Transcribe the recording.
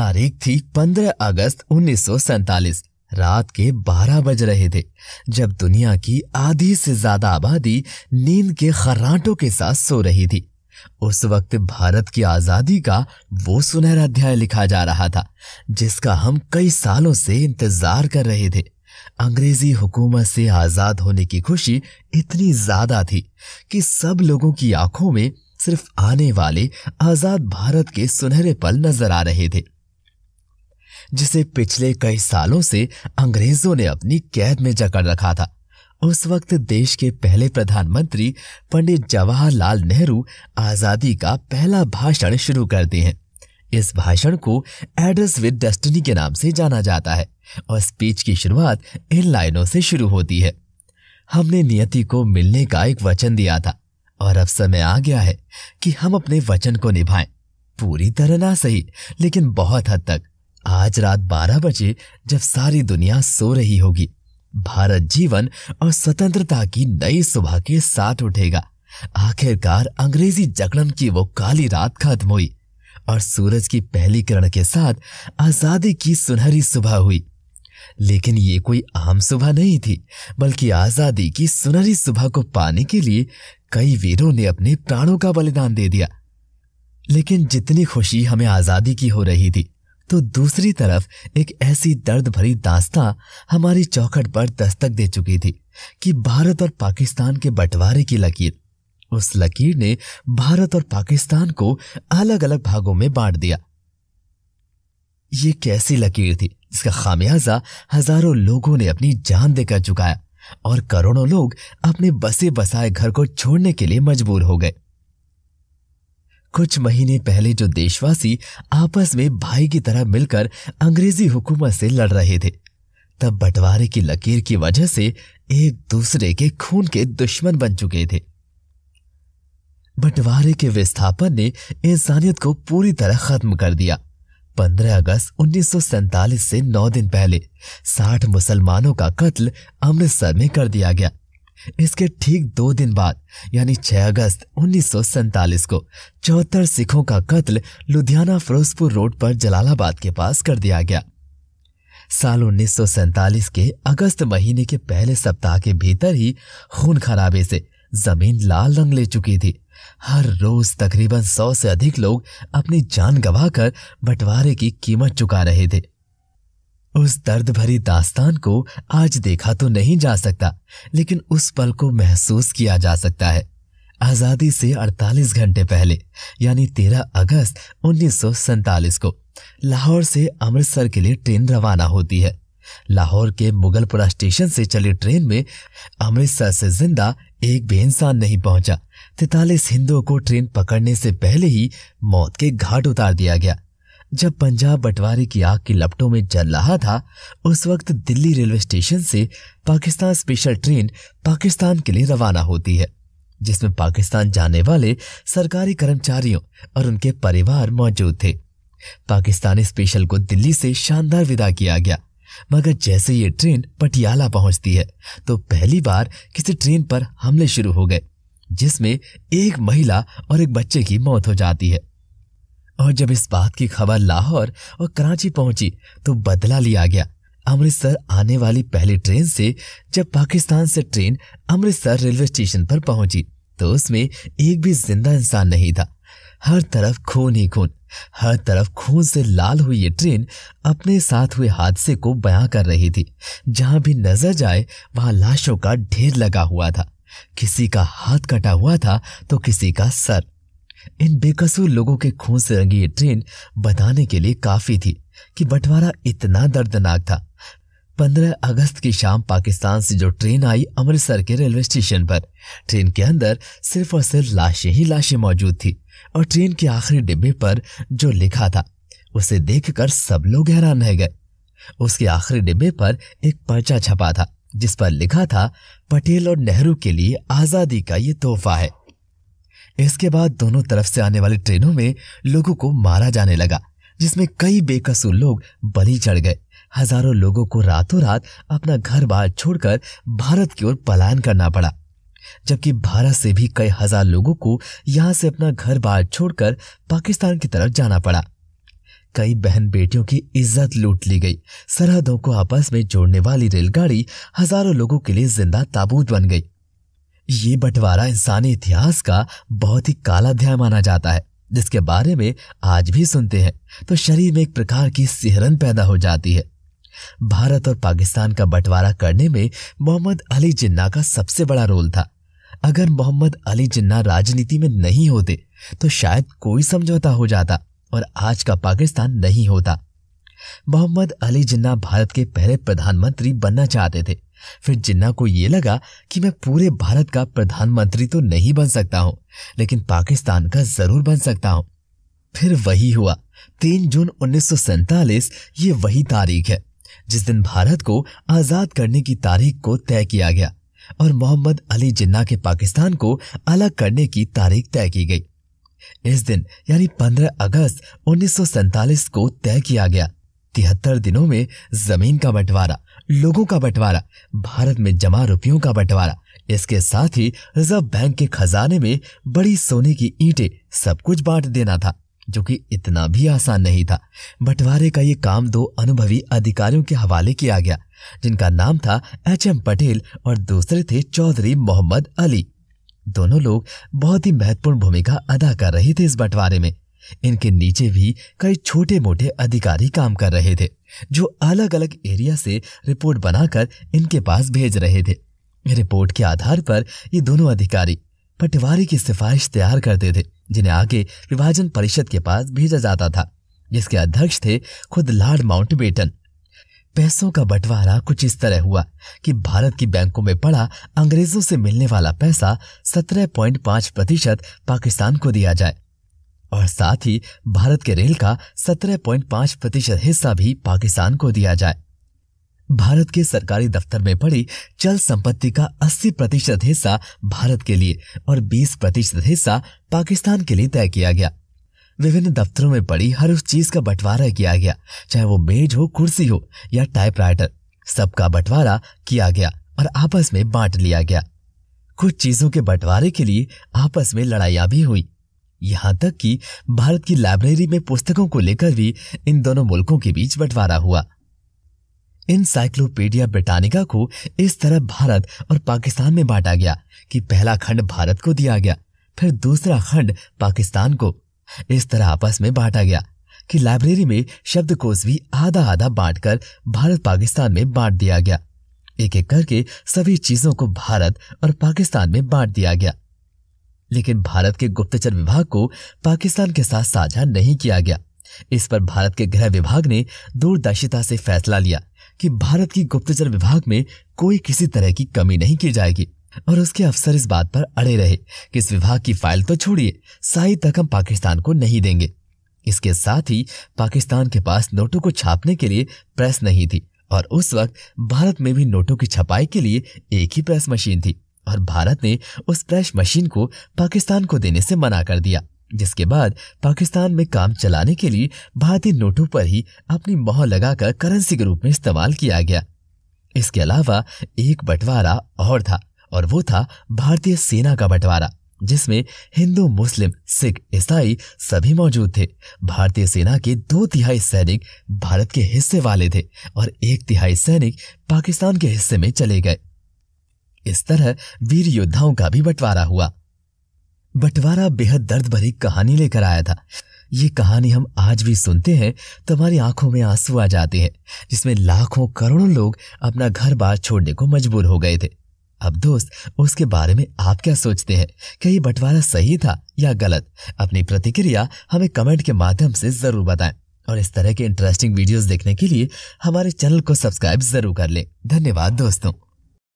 तारीख थी 15 अगस्त उन्नीस रात के 12 बज रहे थे जब दुनिया की आधी से ज्यादा आबादी नींद के खर्राटों के साथ सो रही थी उस वक्त भारत की आजादी का वो सुनहरा अध्याय लिखा जा रहा था जिसका हम कई सालों से इंतजार कर रहे थे अंग्रेजी हुकूमत से आजाद होने की खुशी इतनी ज्यादा थी कि सब लोगों की आंखों में सिर्फ आने वाले आजाद भारत के सुनहरे पल नजर आ रहे थे जिसे पिछले कई सालों से अंग्रेजों ने अपनी कैद में जकड़ रखा था उस वक्त देश के पहले प्रधानमंत्री पंडित जवाहरलाल नेहरू आजादी का पहला भाषण शुरू करते हैं इस भाषण को एड्रेस विद डेस्टिनी के नाम से जाना जाता है और स्पीच की शुरुआत इन लाइनों से शुरू होती है हमने नियति को मिलने का एक वचन दिया था और अब समय आ गया है कि हम अपने वचन को निभाएं पूरी तरह ना सही लेकिन बहुत हद तक आज रात 12 बजे जब सारी दुनिया सो रही होगी भारत जीवन और स्वतंत्रता की नई सुबह के साथ उठेगा आखिरकार अंग्रेजी जकड़न की वो काली रात खत्म हुई और सूरज की पहली किरण के साथ आजादी की सुनहरी सुबह हुई लेकिन ये कोई आम सुबह नहीं थी बल्कि आजादी की सुनहरी सुबह को पाने के लिए कई वीरों ने अपने प्राणों का बलिदान दे दिया लेकिन जितनी खुशी हमें आजादी की हो रही थी तो दूसरी तरफ एक ऐसी दर्द भरी दास्ता हमारी चौखट पर दस्तक दे चुकी थी कि भारत और पाकिस्तान के बंटवारे की लकीर उस लकीर ने भारत और पाकिस्तान को अलग अलग भागों में बांट दिया ये कैसी लकीर थी जिसका खामियाजा हजारों लोगों ने अपनी जान देकर चुकाया और करोड़ों लोग अपने बसे बसाए घर को छोड़ने के लिए मजबूर हो गए कुछ महीने पहले जो देशवासी आपस में भाई की तरह मिलकर अंग्रेजी हुकूमत से लड़ रहे थे तब बंटवारे की लकीर की वजह से एक दूसरे के खून के दुश्मन बन चुके थे बंटवारे के विस्थापन ने इंसानियत को पूरी तरह खत्म कर दिया 15 अगस्त उन्नीस से 9 दिन पहले 60 मुसलमानों का कत्ल अमृतसर में कर दिया गया इसके ठीक दो दिन बाद यानी 6 अगस्त उन्नीस को चौहत्तर सिखों का कत्ल लुधियाना फिरोजपुर रोड पर जलालाबाद के पास कर दिया गया साल उन्नीस के अगस्त महीने के पहले सप्ताह के भीतर ही खून खराबे से जमीन लाल रंग ले चुकी थी हर रोज तकरीबन सौ से अधिक लोग अपनी जान गवाकर बंटवारे की कीमत चुका रहे थे उस दर्द भरी दास्तान को आज देखा तो नहीं जा सकता लेकिन उस पल को महसूस किया जा सकता है आज़ादी से 48 घंटे पहले यानी 13 अगस्त उन्नीस को लाहौर से अमृतसर के लिए ट्रेन रवाना होती है लाहौर के मुगलपुरा स्टेशन से चली ट्रेन में अमृतसर से जिंदा एक भी इंसान नहीं पहुंचा तैतालीस हिंदुओं को ट्रेन पकड़ने से पहले ही मौत के घाट उतार दिया गया जब पंजाब बंटवारे की आग की लपटों में जल रहा था उस वक्त दिल्ली रेलवे स्टेशन से पाकिस्तान स्पेशल ट्रेन पाकिस्तान के लिए रवाना होती है जिसमें पाकिस्तान जाने वाले सरकारी कर्मचारियों और उनके परिवार मौजूद थे पाकिस्तानी स्पेशल को दिल्ली से शानदार विदा किया गया मगर जैसे ये ट्रेन पटियाला पहुंचती है तो पहली बार किसी ट्रेन पर हमले शुरू हो गए जिसमें एक महिला और एक बच्चे की मौत हो जाती है और जब इस बात की खबर लाहौर और कराची पहुंची तो बदला लिया गया अमृतसर आने वाली पहली ट्रेन से जब पाकिस्तान से ट्रेन अमृतसर रेलवे स्टेशन पर पहुंची तो उसमें एक भी जिंदा इंसान नहीं था हर तरफ खून ही खून हर तरफ खून से लाल हुई ये ट्रेन अपने साथ हुए हादसे को बयां कर रही थी जहां भी नजर जाए वहां लाशों का ढेर लगा हुआ था किसी का हाथ कटा हुआ था तो किसी का सर इन बेकसूर लोगों के खून से रंगी ये ट्रेन बताने के लिए काफी थी कि बंटवारा इतना दर्दनाक था 15 अगस्त की शाम पाकिस्तान से जो ट्रेन आई अमृतसर के रेलवे स्टेशन पर ट्रेन के अंदर सिर्फ और सिर्फ लाशें ही लाशें मौजूद थी और ट्रेन के आखिरी डिब्बे पर जो लिखा था उसे देखकर सब लोग हैरान रह गए उसके आखिरी डिब्बे पर एक पर्चा छपा था जिस पर लिखा था पटेल और नेहरू के लिए आजादी का ये तोहफा है इसके बाद दोनों तरफ से आने वाली ट्रेनों में लोगों को मारा जाने लगा जिसमें कई बेकसूर लोग बलि चढ़ गए हजारों लोगों को रातों रात अपना घर बार छोड़कर भारत की ओर पलायन करना पड़ा जबकि भारत से भी कई हजार लोगों को यहाँ से अपना घर बार छोड़कर पाकिस्तान की तरफ जाना पड़ा कई बहन बेटियों की इज्जत लूट ली गई सरहदों को आपस में जोड़ने वाली रेलगाड़ी हजारों लोगों के लिए जिंदा ताबूत बन गई ये बंटवारा इंसानी इतिहास का बहुत ही काला अध्याय माना जाता है जिसके बारे में आज भी सुनते हैं तो शरीर में एक प्रकार की सिहरन पैदा हो जाती है भारत और पाकिस्तान का बंटवारा करने में मोहम्मद अली जिन्ना का सबसे बड़ा रोल था अगर मोहम्मद अली जिन्ना राजनीति में नहीं होते तो शायद कोई समझौता हो जाता और आज का पाकिस्तान नहीं होता मोहम्मद अली जिन्ना भारत के पहले प्रधानमंत्री बनना चाहते थे फिर जिन्ना को ये लगा कि मैं पूरे भारत का प्रधानमंत्री तो नहीं बन सकता हूँ लेकिन पाकिस्तान का जरूर बन सकता हूँ फिर वही हुआ तीन जून उन्नीस ये वही तारीख है जिस दिन भारत को आजाद करने की तारीख को तय किया गया और मोहम्मद अली जिन्ना के पाकिस्तान को अलग करने की तारीख तय की गई इस दिन यानी 15 अगस्त उन्नीस को तय किया गया तिहत्तर दिनों में जमीन का बंटवारा लोगों का बंटवारा भारत में जमा रुपयों का बंटवारा इसके साथ ही रिजर्व बैंक के खजाने में बड़ी सोने की ईंटें सब कुछ बांट देना था जो कि इतना भी आसान नहीं था बंटवारे का ये काम दो अनुभवी अधिकारियों के हवाले किया गया जिनका नाम था एच एम पटेल और दूसरे थे चौधरी मोहम्मद अली दोनों लोग बहुत ही महत्वपूर्ण भूमिका अदा कर रहे थे इस बंटवारे में इनके नीचे भी कई छोटे मोटे अधिकारी काम कर रहे थे जो अलग अलग एरिया से रिपोर्ट बनाकर इनके पास भेज रहे थे रिपोर्ट के आधार पर ये दोनों अधिकारी पटवारी की सिफारिश तैयार करते थे जिन्हें आगे विभाजन परिषद के पास भेजा जाता था जिसके अध्यक्ष थे खुद लॉर्ड माउंटबेटन पैसों का बंटवारा कुछ इस तरह हुआ कि भारत की बैंकों में पड़ा अंग्रेजों से मिलने वाला पैसा 17.5 प्रतिशत पाकिस्तान को दिया जाए और साथ ही भारत के रेल का 17.5 प्रतिशत हिस्सा भी पाकिस्तान को दिया जाए भारत के सरकारी दफ्तर में पड़ी चल संपत्ति का 80 प्रतिशत हिस्सा भारत के लिए और 20 प्रतिशत हिस्सा पाकिस्तान के लिए तय किया गया विभिन्न दफ्तरों में पड़ी हर उस चीज का बंटवारा किया गया चाहे वो मेज हो कुर्सी हो या टाइपराइटर सबका बंटवारा किया गया और आपस में बांट लिया गया कुछ चीजों के बंटवारे के लिए आपस में लड़ाइयां भी हुई यहाँ तक कि भारत की लाइब्रेरी में पुस्तकों को लेकर भी इन दोनों मुल्कों के बीच बंटवारा हुआ इनसाइक्लोपीडिया ब्रिटानिका को इस तरह भारत और पाकिस्तान में बांटा गया कि पहला खंड भारत को दिया गया फिर दूसरा खंड पाकिस्तान को इस तरह आपस में बांटा गया कि लाइब्रेरी में शब्दकोश भी आधा आधा बांटकर भारत पाकिस्तान में बांट दिया गया एक एक करके सभी चीजों को भारत और पाकिस्तान में बांट दिया गया लेकिन भारत के गुप्तचर विभाग को पाकिस्तान के साथ साझा नहीं किया गया इस पर भारत के गृह विभाग ने दूरदर्शिता से फैसला लिया कि भारत की गुप्तचर विभाग में कोई किसी तरह की कमी नहीं की जाएगी और उसके अफसर इस बात पर अड़े रहे कि इस विभाग की फाइल तो छोड़िए सारी हम पाकिस्तान को नहीं देंगे इसके साथ ही पाकिस्तान के पास नोटों को छापने के लिए प्रेस नहीं थी और उस वक्त भारत में भी नोटों की छपाई के लिए एक ही प्रेस मशीन थी और भारत ने उस प्रेस मशीन को पाकिस्तान को देने से मना कर दिया जिसके बाद पाकिस्तान में काम चलाने के लिए भारतीय नोटों पर ही अपनी मोह लगाकर करेंसी के रूप में इस्तेमाल किया गया इसके अलावा एक बंटवारा और था और वो था भारतीय सेना का बंटवारा जिसमें हिंदू मुस्लिम सिख ईसाई सभी मौजूद थे भारतीय सेना के दो तिहाई सैनिक भारत के हिस्से वाले थे और एक तिहाई सैनिक पाकिस्तान के हिस्से में चले गए इस तरह वीर योद्धाओं का भी बंटवारा हुआ बंटवारा बेहद दर्द भरी कहानी लेकर आया था ये कहानी हम आज भी सुनते हैं तो हमारी आंखों में आंसू आ जाते हैं जिसमें लाखों करोड़ों लोग अपना घर बार छोड़ने को मजबूर हो गए थे अब दोस्त उसके बारे में आप क्या सोचते हैं क्या ये बंटवारा सही था या गलत अपनी प्रतिक्रिया हमें कमेंट के माध्यम से जरूर बताएं और इस तरह के इंटरेस्टिंग वीडियोस देखने के लिए हमारे चैनल को सब्सक्राइब जरूर कर लें धन्यवाद दोस्तों